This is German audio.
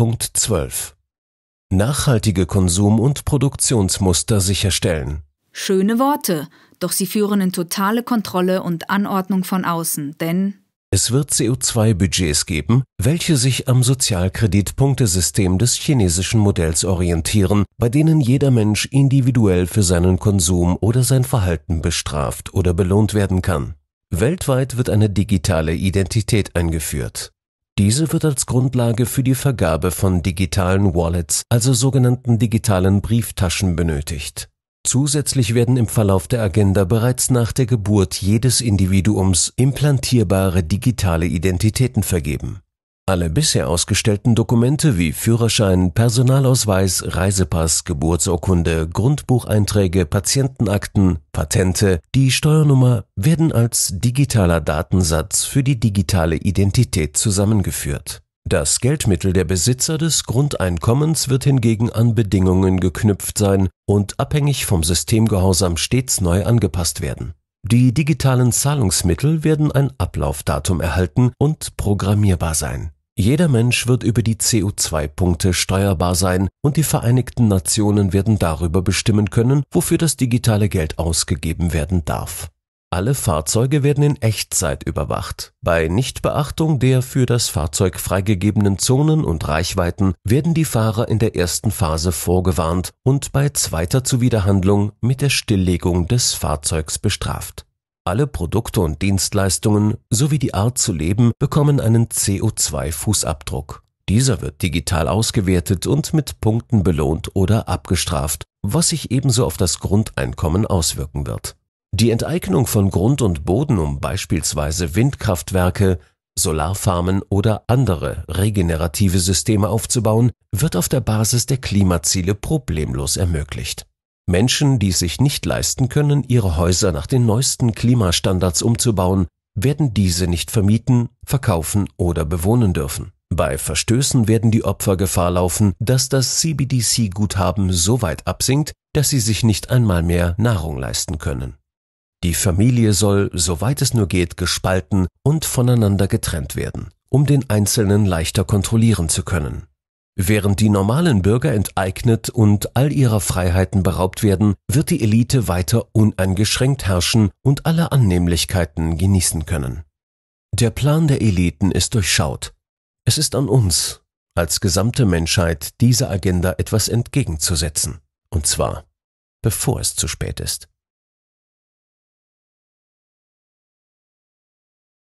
Punkt 12. Nachhaltige Konsum- und Produktionsmuster sicherstellen. Schöne Worte, doch sie führen in totale Kontrolle und Anordnung von außen, denn es wird CO2-Budgets geben, welche sich am Sozialkreditpunktesystem des chinesischen Modells orientieren, bei denen jeder Mensch individuell für seinen Konsum oder sein Verhalten bestraft oder belohnt werden kann. Weltweit wird eine digitale Identität eingeführt. Diese wird als Grundlage für die Vergabe von digitalen Wallets, also sogenannten digitalen Brieftaschen benötigt. Zusätzlich werden im Verlauf der Agenda bereits nach der Geburt jedes Individuums implantierbare digitale Identitäten vergeben alle bisher ausgestellten Dokumente wie Führerschein, Personalausweis, Reisepass, Geburtsurkunde, Grundbucheinträge, Patientenakten, Patente, die Steuernummer werden als digitaler Datensatz für die digitale Identität zusammengeführt. Das Geldmittel der Besitzer des Grundeinkommens wird hingegen an Bedingungen geknüpft sein und abhängig vom Systemgehorsam stets neu angepasst werden. Die digitalen Zahlungsmittel werden ein Ablaufdatum erhalten und programmierbar sein jeder Mensch wird über die CO2-Punkte steuerbar sein und die Vereinigten Nationen werden darüber bestimmen können, wofür das digitale Geld ausgegeben werden darf. Alle Fahrzeuge werden in Echtzeit überwacht. Bei Nichtbeachtung der für das Fahrzeug freigegebenen Zonen und Reichweiten werden die Fahrer in der ersten Phase vorgewarnt und bei zweiter Zuwiderhandlung mit der Stilllegung des Fahrzeugs bestraft alle Produkte und Dienstleistungen sowie die Art zu leben bekommen einen CO2-Fußabdruck. Dieser wird digital ausgewertet und mit Punkten belohnt oder abgestraft, was sich ebenso auf das Grundeinkommen auswirken wird. Die Enteignung von Grund und Boden, um beispielsweise Windkraftwerke, Solarfarmen oder andere regenerative Systeme aufzubauen, wird auf der Basis der Klimaziele problemlos ermöglicht Menschen, die sich nicht leisten können, ihre Häuser nach den neuesten Klimastandards umzubauen, werden diese nicht vermieten, verkaufen oder bewohnen dürfen. Bei Verstößen werden die Opfer Gefahr laufen, dass das CBDC-Guthaben so weit absinkt, dass sie sich nicht einmal mehr Nahrung leisten können. Die Familie soll, soweit es nur geht, gespalten und voneinander getrennt werden, um den Einzelnen leichter kontrollieren zu können. Während die normalen Bürger enteignet und all ihrer Freiheiten beraubt werden, wird die Elite weiter uneingeschränkt herrschen und alle Annehmlichkeiten genießen können. Der Plan der Eliten ist durchschaut. Es ist an uns, als gesamte Menschheit, dieser Agenda etwas entgegenzusetzen. Und zwar, bevor es zu spät ist.